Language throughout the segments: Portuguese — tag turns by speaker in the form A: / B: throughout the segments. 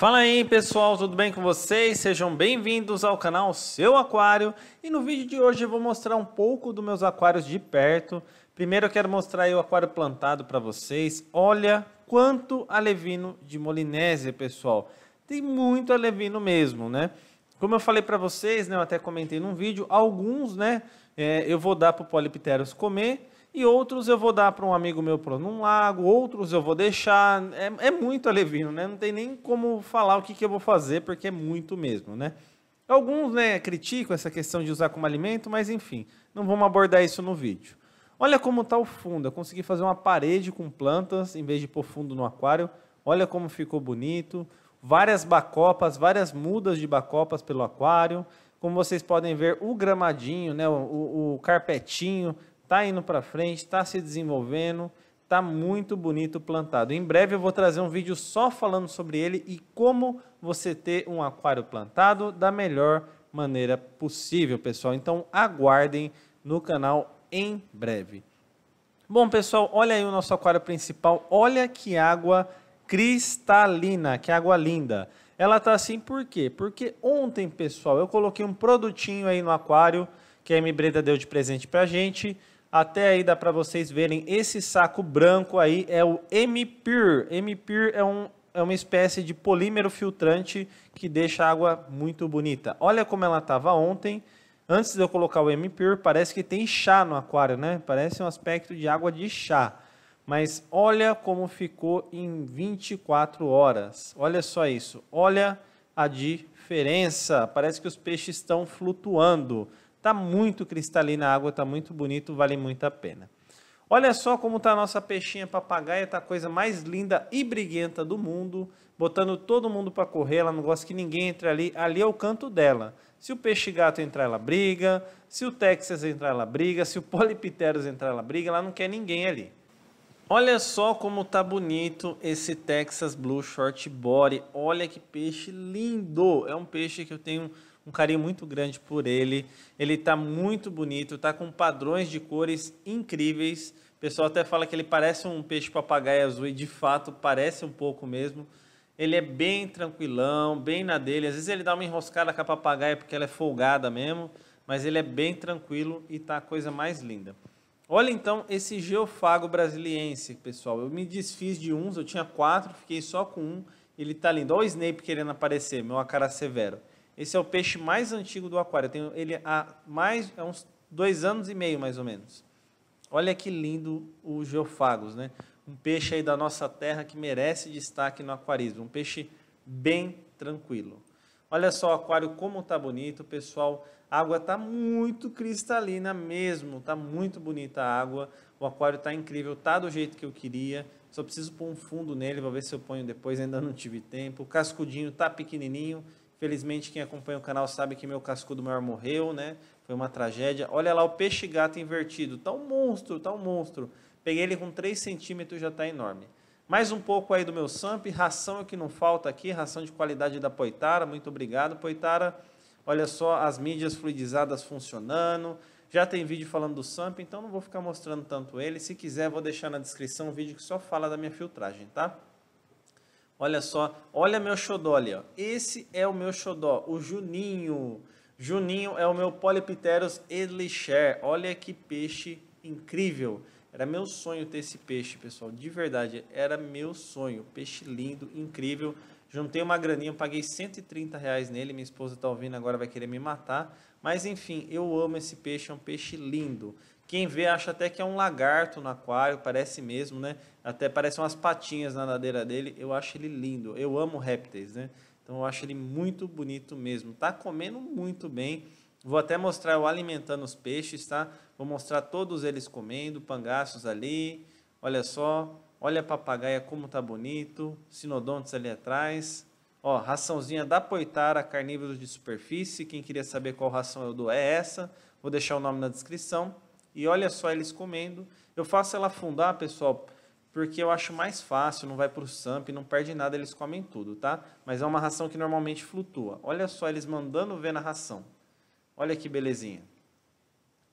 A: Fala aí pessoal, tudo bem com vocês? Sejam bem-vindos ao canal Seu Aquário e no vídeo de hoje eu vou mostrar um pouco dos meus aquários de perto. Primeiro eu quero mostrar o aquário plantado para vocês. Olha quanto alevino de Molinésia, pessoal. Tem muito alevino mesmo, né? Como eu falei para vocês, né, eu até comentei num vídeo, alguns né, é, eu vou dar para o Polipteros comer e outros eu vou dar para um amigo meu para um lago, outros eu vou deixar. É, é muito alevino, né? Não tem nem como falar o que, que eu vou fazer, porque é muito mesmo, né? Alguns né, criticam essa questão de usar como alimento, mas enfim, não vamos abordar isso no vídeo. Olha como está o fundo. Eu consegui fazer uma parede com plantas em vez de pôr fundo no aquário. Olha como ficou bonito. Várias bacopas, várias mudas de bacopas pelo aquário. Como vocês podem ver, o gramadinho, né, o, o carpetinho está indo para frente, está se desenvolvendo, está muito bonito plantado. Em breve eu vou trazer um vídeo só falando sobre ele e como você ter um aquário plantado da melhor maneira possível, pessoal. Então aguardem no canal em breve. Bom, pessoal, olha aí o nosso aquário principal. Olha que água cristalina, que água linda. Ela tá assim por quê? Porque ontem, pessoal, eu coloquei um produtinho aí no aquário que a M Breda deu de presente a gente até aí dá para vocês verem esse saco branco aí é o M-Pure. M-Pure é, um, é uma espécie de polímero filtrante que deixa a água muito bonita. Olha como ela estava ontem. Antes de eu colocar o M-Pure, parece que tem chá no aquário, né? Parece um aspecto de água de chá. Mas olha como ficou em 24 horas. Olha só isso. Olha a diferença. Parece que os peixes estão flutuando. Está muito cristalina a água, está muito bonito, vale muito a pena. Olha só como está a nossa peixinha papagaia, está a coisa mais linda e briguenta do mundo, botando todo mundo para correr, ela não gosta que ninguém entre ali, ali é o canto dela. Se o peixe gato entrar, ela briga, se o Texas entrar, ela briga, se o Polipteros entrar, ela briga, ela não quer ninguém ali. Olha só como tá bonito esse Texas Blue Short Body. Olha que peixe lindo! É um peixe que eu tenho um carinho muito grande por ele. Ele tá muito bonito, tá com padrões de cores incríveis. O pessoal até fala que ele parece um peixe papagaio azul e de fato parece um pouco mesmo. Ele é bem tranquilão, bem na dele. Às vezes ele dá uma enroscada com a papagaia porque ela é folgada mesmo, mas ele é bem tranquilo e tá a coisa mais linda. Olha então esse geofago brasiliense, pessoal. Eu me desfiz de uns, eu tinha quatro, fiquei só com um. Ele tá lindo. Olha o Snape querendo aparecer, meu cara severo. Esse é o peixe mais antigo do aquário. Eu tenho ele há mais há é uns dois anos e meio, mais ou menos. Olha que lindo o geofagos, né? Um peixe aí da nossa terra que merece destaque no aquarismo. Um peixe bem tranquilo. Olha só o aquário como tá bonito, pessoal água está muito cristalina mesmo, está muito bonita a água. O aquário está incrível, está do jeito que eu queria. Só preciso pôr um fundo nele, vou ver se eu ponho depois, ainda não tive tempo. O cascudinho está pequenininho. Felizmente quem acompanha o canal sabe que meu cascudo maior morreu, né? Foi uma tragédia. Olha lá o peixe gato invertido, tá um monstro, tá um monstro. Peguei ele com 3 centímetros, já está enorme. Mais um pouco aí do meu Samp, ração é o que não falta aqui, ração de qualidade da Poitara, muito obrigado Poitara olha só as mídias fluidizadas funcionando. Já tem vídeo falando do SAMP, então não vou ficar mostrando tanto ele. Se quiser, vou deixar na descrição um vídeo que só fala da minha filtragem, tá? Olha só, olha meu xodó ali, ó. Esse é o meu xodó, o Juninho. Juninho é o meu Polypterus edlicher. Olha que peixe incrível. Era meu sonho ter esse peixe, pessoal, de verdade. Era meu sonho. Peixe lindo, incrível. Juntei uma graninha, paguei 130 reais nele. Minha esposa está ouvindo agora, vai querer me matar. Mas enfim, eu amo esse peixe, é um peixe lindo. Quem vê acha até que é um lagarto no aquário, parece mesmo, né? Até parece umas patinhas na nadeira dele. Eu acho ele lindo. Eu amo répteis, né? Então eu acho ele muito bonito mesmo. Tá comendo muito bem. Vou até mostrar eu alimentando os peixes, tá? Vou mostrar todos eles comendo, pangaços ali. Olha só, Olha a papagaia como tá bonito. Sinodontes ali atrás. Ó, raçãozinha da Poitara, carnívoros de superfície. Quem queria saber qual ração eu dou é essa. Vou deixar o nome na descrição. E olha só eles comendo. Eu faço ela afundar, pessoal, porque eu acho mais fácil, não vai para o SAMP, não perde nada, eles comem tudo, tá? Mas é uma ração que normalmente flutua. Olha só eles mandando ver na ração. Olha que belezinha.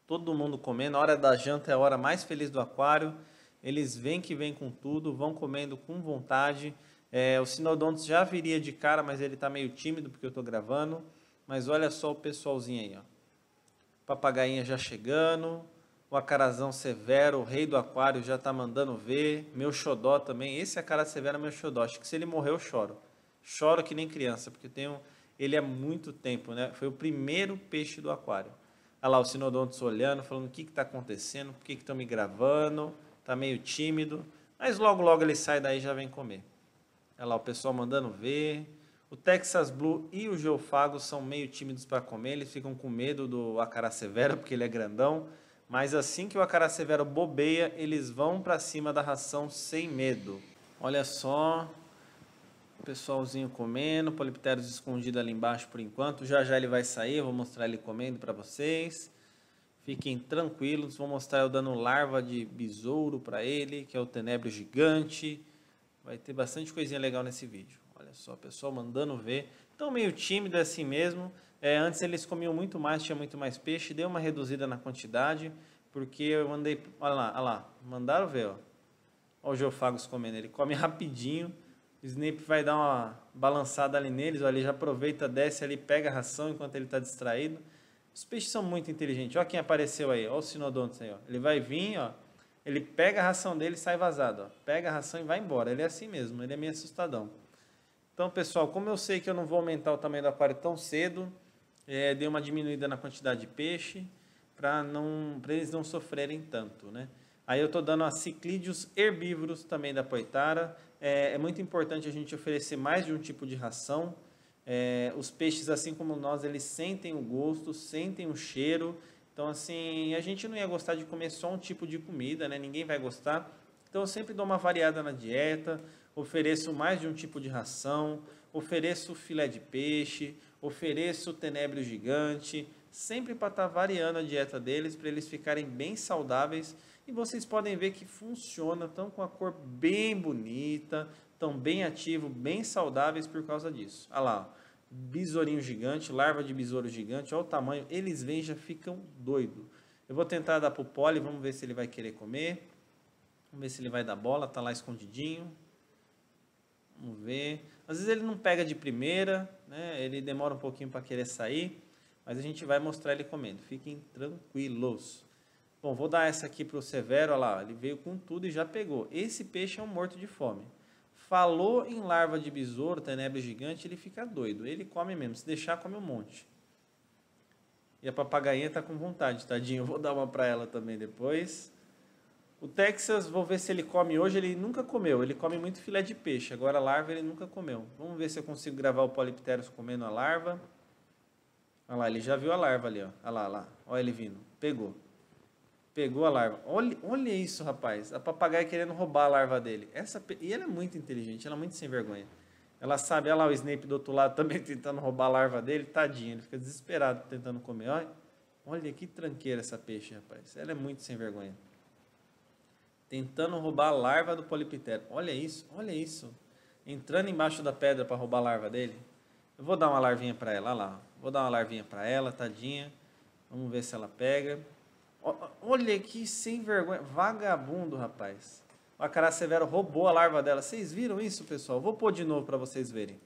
A: Todo mundo comendo, a hora da janta é a hora mais feliz do aquário. Eles vêm que vêm com tudo, vão comendo com vontade. É, o Sinodontos já viria de cara, mas ele está meio tímido porque eu estou gravando. Mas olha só o pessoalzinho aí, ó. Papagainha já chegando. O acarazão severo, o rei do aquário já está mandando ver. Meu xodó também. Esse acara severo é meu xodó. Acho que se ele morrer eu choro. Choro que nem criança, porque tenho ele há é muito tempo, né? Foi o primeiro peixe do aquário. Olha lá o Sinodontos olhando, falando o que está acontecendo, por que estão me gravando está meio tímido, mas logo logo ele sai daí e já vem comer. Olha é lá, o pessoal mandando ver. O Texas Blue e o Geofago são meio tímidos para comer, eles ficam com medo do Acara Severo, porque ele é grandão. Mas assim que o Acara Severo bobeia, eles vão para cima da ração sem medo. Olha só, o pessoalzinho comendo, Polipteros escondido ali embaixo por enquanto. Já já ele vai sair, eu vou mostrar ele comendo para vocês. Fiquem tranquilos, vou mostrar eu dando larva de besouro para ele, que é o tenebro gigante. Vai ter bastante coisinha legal nesse vídeo. Olha só, pessoal mandando ver. Estão meio tímido é assim mesmo. É, antes eles comiam muito mais, tinha muito mais peixe. Deu uma reduzida na quantidade, porque eu mandei... Olha lá, olha lá. Mandaram ver, ó. Olha o Geofagos comendo. Ele come rapidinho. O Snape vai dar uma balançada ali neles. Olha, ele já aproveita, desce ali, pega a ração enquanto ele está distraído. Os peixes são muito inteligentes. Olha quem apareceu aí, olha o sinodonte, aí. Ó. Ele vai vir, ó, ele pega a ração dele e sai vazado. Ó. Pega a ração e vai embora. Ele é assim mesmo, ele é meio assustadão. Então, pessoal, como eu sei que eu não vou aumentar o tamanho do aquário tão cedo, é, dei uma diminuída na quantidade de peixe para não, pra eles não sofrerem tanto, né? Aí eu estou dando a ciclídeos herbívoros também da poitara. É, é, muito importante a gente oferecer mais de um tipo de ração. É, os peixes, assim como nós, eles sentem o gosto, sentem o cheiro. Então, assim, a gente não ia gostar de comer só um tipo de comida, né? Ninguém vai gostar. Então, eu sempre dou uma variada na dieta, ofereço mais de um tipo de ração, ofereço filé de peixe, ofereço tenebro gigante, sempre para estar tá variando a dieta deles, para eles ficarem bem saudáveis. E vocês podem ver que funciona, estão com a cor bem bonita, estão bem ativos, bem saudáveis por causa disso. Olha lá, ó. besourinho gigante, larva de besouro gigante, olha o tamanho, eles vêm já ficam doido. Eu vou tentar dar pro Poli, vamos ver se ele vai querer comer. Vamos ver se ele vai dar bola, tá lá escondidinho. Vamos ver. Às vezes ele não pega de primeira, né? Ele demora um pouquinho para querer sair, mas a gente vai mostrar ele comendo. Fiquem tranquilos. Bom, vou dar essa aqui pro Severo, olha lá, ele veio com tudo e já pegou. Esse peixe é um morto de fome. Falou em larva de besouro, tenebre gigante, ele fica doido. Ele come mesmo. Se deixar, come um monte. E a papagaia tá com vontade, tadinho. Eu vou dar uma para ela também depois. O Texas, vou ver se ele come hoje. Ele nunca comeu. Ele come muito filé de peixe. Agora, larva ele nunca comeu. Vamos ver se eu consigo gravar o Polipteros comendo a larva. Olha lá, ele já viu a larva ali, ó. Olha lá, olha lá. Olha ele vindo. Pegou. Pegou a larva. Olha, olha isso, rapaz. A papagaia querendo roubar a larva dele. Essa, e ela é muito inteligente, ela é muito sem vergonha. Ela sabe, olha lá o Snape do outro lado também tentando roubar a larva dele. Tadinho, ele fica desesperado tentando comer. Olha, olha que tranqueira essa peixe, rapaz. Ela é muito sem vergonha. Tentando roubar a larva do polipitério. Olha isso, olha isso. Entrando embaixo da pedra para roubar a larva dele. Eu vou dar uma larvinha para ela, olha lá. Vou dar uma larvinha para ela, tadinha. Vamos ver se ela pega. Olha que sem vergonha. Vagabundo, rapaz. A cara severa roubou a larva dela. Vocês viram isso, pessoal? Vou pôr de novo para vocês verem.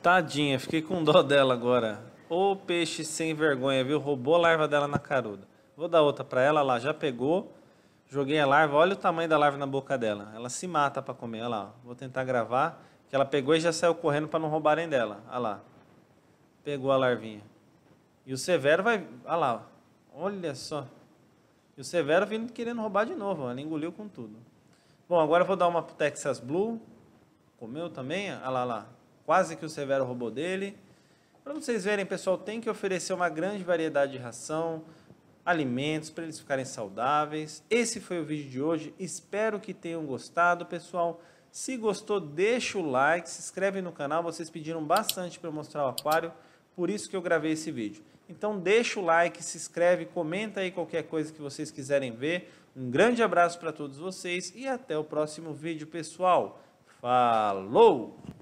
A: Tadinha, fiquei com dó dela agora. Ô peixe sem vergonha, viu? Roubou a larva dela na caruda. Vou dar outra para ela lá, já pegou. Joguei a larva, olha o tamanho da larva na boca dela. Ela se mata para comer, olha lá. Vou tentar gravar. Que ela pegou e já saiu correndo para não roubarem dela. Olha lá. Pegou a larvinha. E o Severo vai. Olha lá. Olha só. E o Severo vindo querendo roubar de novo. Ela engoliu com tudo. Bom, agora eu vou dar uma pro Texas Blue. Comeu também. Olha lá, olha lá. Quase que o Severo roubou dele. Para vocês verem, pessoal, tem que oferecer uma grande variedade de ração, alimentos para eles ficarem saudáveis. Esse foi o vídeo de hoje. Espero que tenham gostado, pessoal. Se gostou, deixa o like, se inscreve no canal. Vocês pediram bastante para mostrar o aquário, por isso que eu gravei esse vídeo. Então deixa o like, se inscreve, comenta aí qualquer coisa que vocês quiserem ver. Um grande abraço para todos vocês e até o próximo vídeo, pessoal. Falou!